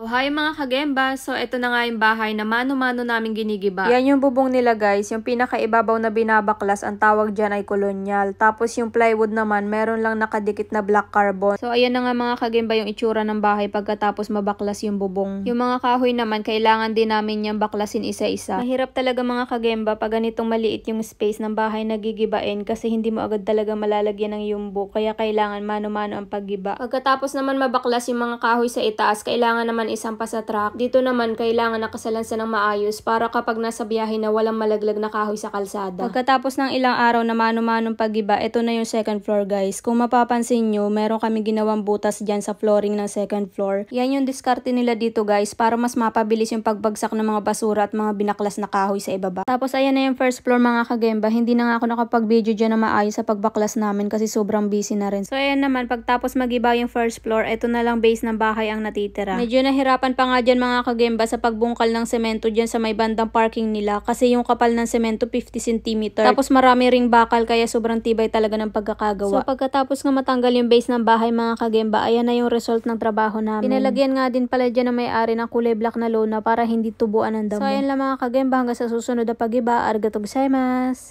Oh, hi mga kagemba! So, ito na nga yung bahay na mano-mano namin ginigiba. Yan yung bubong nila guys. Yung pinakaibabaw na binabaklas, ang tawag dyan ay kolonyal. Tapos yung plywood naman, meron lang nakadikit na black carbon. So, ayan na nga mga kagemba yung itsura ng bahay pagkatapos mabaklas yung bubong. Yung mga kahoy naman, kailangan din namin yung baklasin isa-isa. Mahirap talaga mga kagemba pag ganitong maliit yung space ng bahay na gigibain kasi hindi mo agad talaga malalagyan ng yumbo. Kaya kailangan mano-mano ang paggiba. Pagkatapos naman mabaklas yung mga kahoy sa itaas, kailangan naman isang sa truck. Dito naman, kailangan nakasalansa ng maayos para kapag nasa biyahe na walang malaglag na kahoy sa kalsada. Pagkatapos ng ilang araw na mano-manong pagiba, ito na yung second floor guys. Kung mapapansin nyo, meron kami ginawang butas dyan sa flooring ng second floor. Yan yung diskarte nila dito guys para mas mapabilis yung pagbagsak ng mga basura at mga binaklas na kahoy sa ibaba. Tapos ayan na yung first floor mga kagemba. Hindi na nga ako nakapag-video dyan na maayos sa pagbaklas namin kasi sobrang busy na rin. So ayan naman, pagtapos magiba yung first floor, ito na lang base ng bahay ang natitira. Medyo nahirapan pa nga dyan mga kagemba sa pagbungkal ng semento dyan sa may bandang parking nila kasi yung kapal ng semento 50 cm. Tapos marami ring bakal kaya sobrang tibay talaga ng pagkakagawa. So pagkatapos nga matanggal yung base ng bahay mga kagemba, ayan na yung result ng trabaho namin. Pinalagyan nga din pala dyan ng may-ari ng kulay black na lona para hindi tubuan ng damo. So ayan lang mga kagemba hanggang sa susunod na pagiba. Arigatou gozaimasu!